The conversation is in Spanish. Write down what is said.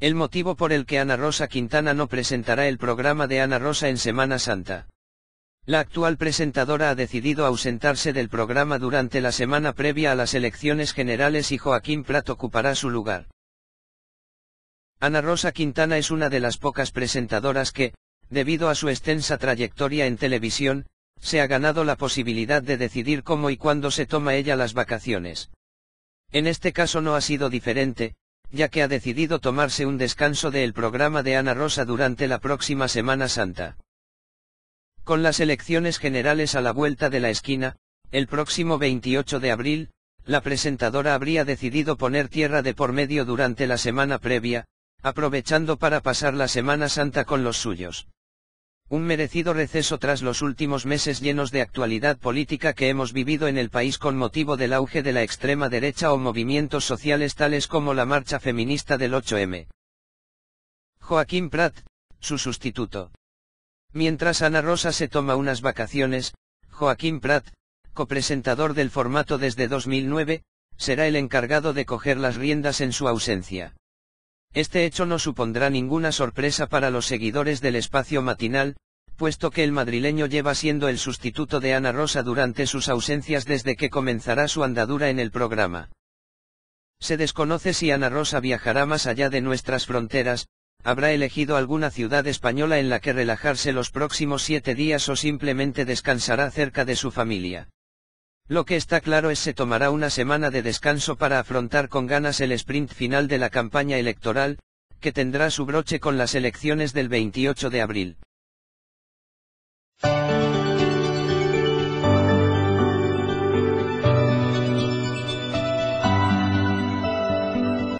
El motivo por el que Ana Rosa Quintana no presentará el programa de Ana Rosa en Semana Santa. La actual presentadora ha decidido ausentarse del programa durante la semana previa a las elecciones generales y Joaquín Prat ocupará su lugar. Ana Rosa Quintana es una de las pocas presentadoras que, debido a su extensa trayectoria en televisión, se ha ganado la posibilidad de decidir cómo y cuándo se toma ella las vacaciones. En este caso no ha sido diferente, ya que ha decidido tomarse un descanso del programa de Ana Rosa durante la próxima Semana Santa. Con las elecciones generales a la vuelta de la esquina, el próximo 28 de abril, la presentadora habría decidido poner tierra de por medio durante la semana previa, aprovechando para pasar la Semana Santa con los suyos. Un merecido receso tras los últimos meses llenos de actualidad política que hemos vivido en el país con motivo del auge de la extrema derecha o movimientos sociales tales como la marcha feminista del 8M. Joaquín Prat, su sustituto. Mientras Ana Rosa se toma unas vacaciones, Joaquín Prat, copresentador del formato desde 2009, será el encargado de coger las riendas en su ausencia. Este hecho no supondrá ninguna sorpresa para los seguidores del espacio matinal, puesto que el madrileño lleva siendo el sustituto de Ana Rosa durante sus ausencias desde que comenzará su andadura en el programa. Se desconoce si Ana Rosa viajará más allá de nuestras fronteras, habrá elegido alguna ciudad española en la que relajarse los próximos siete días o simplemente descansará cerca de su familia. Lo que está claro es se tomará una semana de descanso para afrontar con ganas el sprint final de la campaña electoral, que tendrá su broche con las elecciones del 28 de abril.